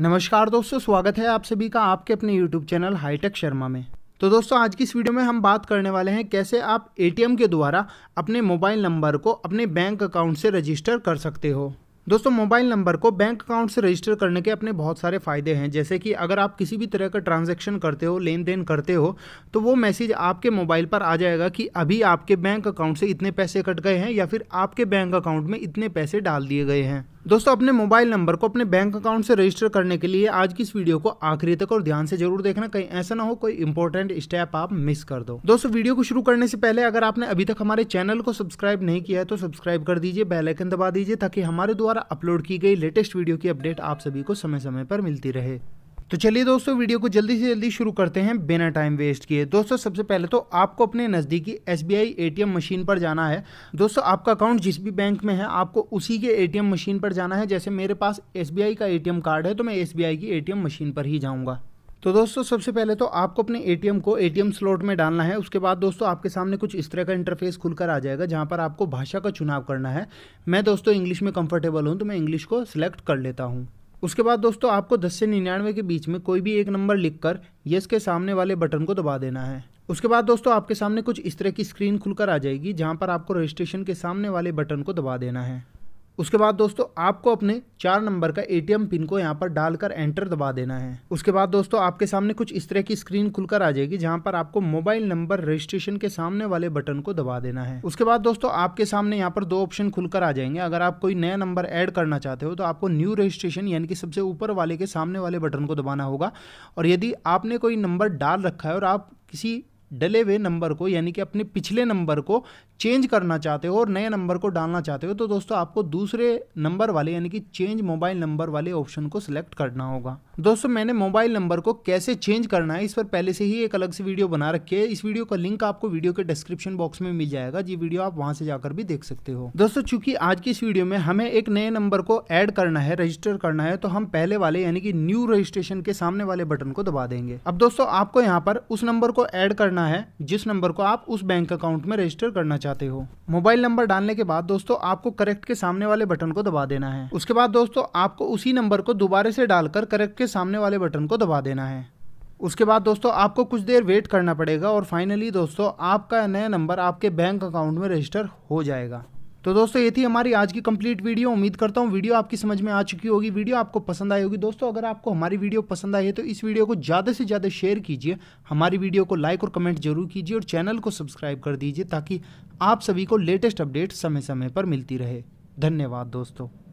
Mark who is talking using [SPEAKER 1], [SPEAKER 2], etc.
[SPEAKER 1] नमस्कार दोस्तों स्वागत है आप सभी का आपके अपने यूट्यूब चैनल हाईटेक शर्मा में तो दोस्तों आज की इस वीडियो में हम बात करने वाले हैं कैसे आप ए के द्वारा अपने मोबाइल नंबर को अपने बैंक अकाउंट से रजिस्टर कर सकते हो दोस्तों मोबाइल नंबर को बैंक अकाउंट से रजिस्टर करने के अपने बहुत सारे फ़ायदे हैं जैसे कि अगर आप किसी भी तरह का ट्रांजैक्शन करते हो लेन देन करते हो तो वो मैसेज आपके मोबाइल पर आ जाएगा कि अभी आपके बैंक अकाउंट से इतने पैसे कट गए हैं या फिर आपके बैंक अकाउंट में इतने पैसे डाल दिए गए हैं दोस्तों अपने मोबाइल नंबर को अपने बैंक अकाउंट से रजिस्टर करने के लिए आज की इस वीडियो को आखिरी तक और ध्यान से जरूर देखना कहीं ऐसा ना हो कोई इंपॉर्टेंट स्टेप आप मिस कर दो दोस्तों वीडियो को शुरू करने से पहले अगर आपने अभी तक हमारे चैनल को सब्सक्राइब नहीं किया है तो सब्सक्राइब कर दीजिए बेलाइकन दबा दीजिए ताकि हमारे द्वारा अपलोड की गई लेटेस्ट वीडियो की अपडेट आप सभी को समय समय पर मिलती रहे तो चलिए दोस्तों वीडियो को जल्दी से जल्दी शुरू करते हैं बिना टाइम वेस्ट किए दोस्तों सबसे पहले तो आपको अपने नज़दीकी एस बी मशीन पर जाना है दोस्तों आपका अकाउंट जिस भी बैंक में है आपको उसी के ए मशीन पर जाना है जैसे मेरे पास एस का ए कार्ड है तो मैं एस की ए मशीन पर ही जाऊँगा तो दोस्तों सबसे पहले तो आपको अपने एटीएम को एटीएम स्लॉट में डालना है उसके बाद दोस्तों आपके सामने कुछ इस तरह का इंटरफेस खुलकर आ जाएगा जहाँ पर आपको भाषा का चुनाव करना है मैं दोस्तों इंग्लिश में कंफर्टेबल हूँ तो मैं इंग्लिश को सिलेक्ट कर लेता हूँ उसके बाद दोस्तों आपको 10 से निन्यानवे के बीच में कोई भी एक नंबर लिखकर यस के सामने वाले बटन को दबा देना है उसके बाद दोस्तों आपके सामने कुछ इस तरह की स्क्रीन खुलकर आ जाएगी जहां पर आपको रजिस्ट्रेशन के सामने वाले बटन को दबा देना है उसके बाद दोस्तों आपको अपने चार नंबर का एटीएम पिन को यहाँ पर डालकर एंटर दबा देना है उसके बाद दोस्तों आपके सामने कुछ इस तरह की स्क्रीन खुलकर आ जाएगी जहाँ पर आपको मोबाइल नंबर रजिस्ट्रेशन के सामने वाले बटन को दबा देना है उसके बाद दोस्तों आपके सामने यहाँ पर दो ऑप्शन खुलकर आ जाएंगे अगर आप कोई नया नंबर ऐड करना चाहते हो तो आपको न्यू रजिस्ट्रेशन यानी कि सबसे ऊपर वाले के सामने वाले बटन को दबाना होगा और यदि आपने कोई नंबर डाल रखा है और आप किसी डले हुए नंबर को यानी कि अपने पिछले नंबर को चेंज करना चाहते हो और नए नंबर को डालना चाहते हो तो दोस्तों आपको दूसरे नंबर वाले यानी कि चेंज मोबाइल नंबर वाले ऑप्शन को सिलेक्ट करना होगा दोस्तों मैंने मोबाइल नंबर को कैसे चेंज करना है इस पर पहले से ही एक अलग से वीडियो बना रखी है इस वीडियो का लिंक आपको वीडियो के डिस्क्रिप्शन बॉक्स में मिल जाएगा ये वीडियो आप वहां से जाकर भी देख सकते हो दोस्तों चूंकि आज की इस वीडियो में हमें एक नए नंबर को ऐड करना है रजिस्टर करना है तो हम पहले वाले यानी कि न्यू रजिस्ट्रेशन के सामने वाले बटन को दबा देंगे अब दोस्तों आपको यहाँ पर उस नंबर को एड करना है जिस नंबर को आप उस बैंक अकाउंट में रजिस्टर करना चाहते हो मोबाइल नंबर डालने के बाद दोस्तों आपको करेक्ट के सामने वाले बटन को दबा देना है उसके बाद दोस्तों आपको उसी नंबर को दोबारे से डालकर करेक्ट के सामने वाले बटन को दबा देना है उसके बाद दोस्तों आपको कुछ देर वेट करना पड़ेगा और फाइनली दोस्तों आपका नया नंबर आपके बैंक अकाउंट में रजिस्टर हो जाएगा तो दोस्तों ये थी हमारी आज की कंप्लीट वीडियो उम्मीद करता हूँ वीडियो आपकी समझ में आ चुकी होगी वीडियो आपको पसंद आई होगी दोस्तों अगर आपको हमारी वीडियो पसंद आई है तो इस वीडियो को ज़्यादा से ज़्यादा शेयर कीजिए हमारी वीडियो को लाइक और कमेंट जरूर कीजिए और चैनल को सब्सक्राइब कर दीजिए ताकि आप सभी को लेटेस्ट अपडेट समय समय पर मिलती रहे धन्यवाद दोस्तों